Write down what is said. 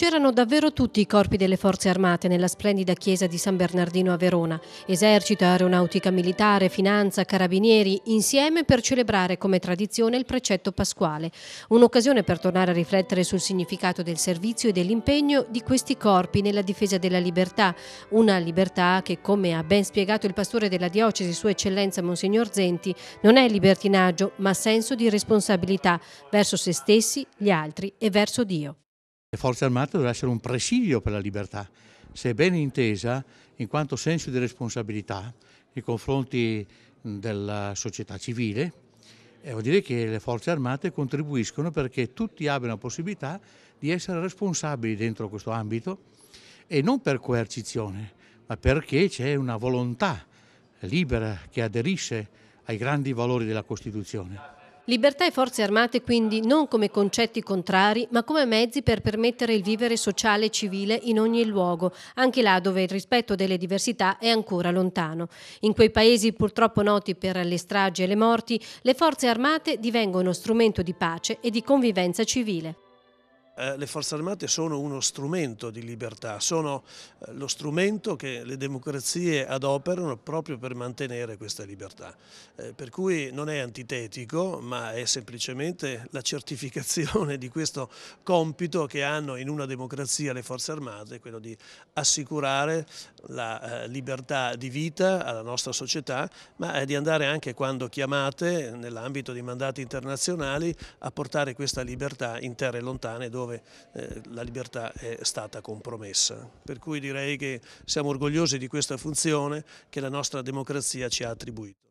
C'erano davvero tutti i corpi delle forze armate nella splendida chiesa di San Bernardino a Verona, esercito, aeronautica militare, finanza, carabinieri, insieme per celebrare come tradizione il precetto pasquale, un'occasione per tornare a riflettere sul significato del servizio e dell'impegno di questi corpi nella difesa della libertà, una libertà che, come ha ben spiegato il pastore della diocesi, Sua Eccellenza Monsignor Zenti, non è libertinaggio, ma senso di responsabilità verso se stessi, gli altri e verso Dio. Le forze armate dovrebbero essere un presidio per la libertà, sebbene intesa in quanto senso di responsabilità nei confronti della società civile. E vuol dire che le forze armate contribuiscono perché tutti abbiano la possibilità di essere responsabili dentro questo ambito e non per coercizione, ma perché c'è una volontà libera che aderisce ai grandi valori della Costituzione. Libertà e forze armate quindi non come concetti contrari, ma come mezzi per permettere il vivere sociale e civile in ogni luogo, anche là dove il rispetto delle diversità è ancora lontano. In quei paesi purtroppo noti per le stragi e le morti, le forze armate divengono strumento di pace e di convivenza civile. Eh, le forze armate sono uno strumento di libertà, sono eh, lo strumento che le democrazie adoperano proprio per mantenere questa libertà. Eh, per cui non è antitetico, ma è semplicemente la certificazione di questo compito che hanno in una democrazia le forze armate, quello di assicurare la libertà di vita alla nostra società, ma è di andare anche quando chiamate nell'ambito di mandati internazionali a portare questa libertà in terre lontane dove dove eh, la libertà è stata compromessa. Per cui direi che siamo orgogliosi di questa funzione che la nostra democrazia ci ha attribuito.